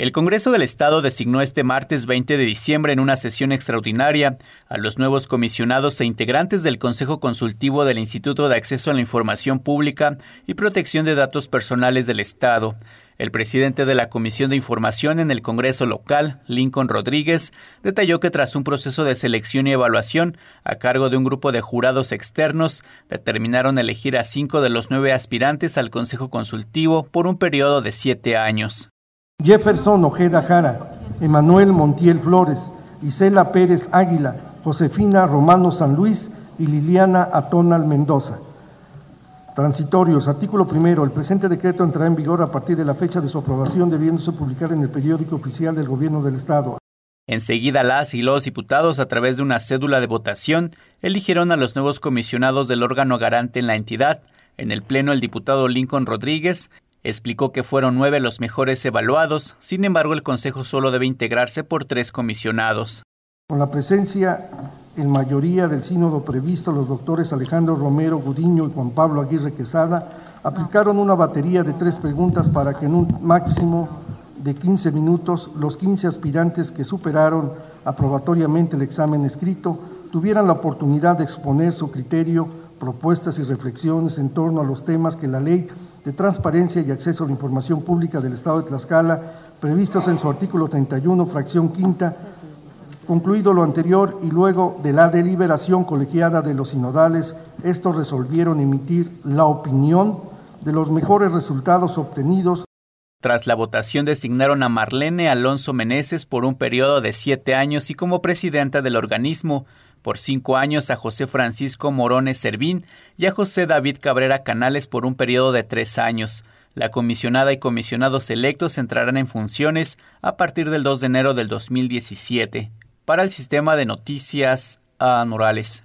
El Congreso del Estado designó este martes 20 de diciembre en una sesión extraordinaria a los nuevos comisionados e integrantes del Consejo Consultivo del Instituto de Acceso a la Información Pública y Protección de Datos Personales del Estado. El presidente de la Comisión de Información en el Congreso local, Lincoln Rodríguez, detalló que tras un proceso de selección y evaluación a cargo de un grupo de jurados externos, determinaron elegir a cinco de los nueve aspirantes al Consejo Consultivo por un periodo de siete años. Jefferson Ojeda Jara, Emanuel Montiel Flores, Isela Pérez Águila, Josefina Romano San Luis y Liliana Atonal Mendoza. Transitorios. Artículo primero. El presente decreto entrará en vigor a partir de la fecha de su aprobación, debiéndose publicar en el periódico oficial del Gobierno del Estado. Enseguida las y los diputados, a través de una cédula de votación, eligieron a los nuevos comisionados del órgano garante en la entidad. En el Pleno, el diputado Lincoln Rodríguez Explicó que fueron nueve los mejores evaluados, sin embargo el Consejo solo debe integrarse por tres comisionados. Con la presencia en mayoría del sínodo previsto, los doctores Alejandro Romero Gudiño y Juan Pablo Aguirre Quesada aplicaron una batería de tres preguntas para que en un máximo de 15 minutos los 15 aspirantes que superaron aprobatoriamente el examen escrito tuvieran la oportunidad de exponer su criterio, propuestas y reflexiones en torno a los temas que la ley de transparencia y acceso a la información pública del Estado de Tlaxcala, previstos en su artículo 31, fracción quinta, Concluido lo anterior y luego de la deliberación colegiada de los sinodales, estos resolvieron emitir la opinión de los mejores resultados obtenidos. Tras la votación designaron a Marlene Alonso Meneses por un periodo de siete años y como presidenta del organismo, por cinco años a José Francisco Morones Servín y a José David Cabrera Canales por un periodo de tres años. La comisionada y comisionados electos entrarán en funciones a partir del 2 de enero del 2017. Para el sistema de noticias, Anuales.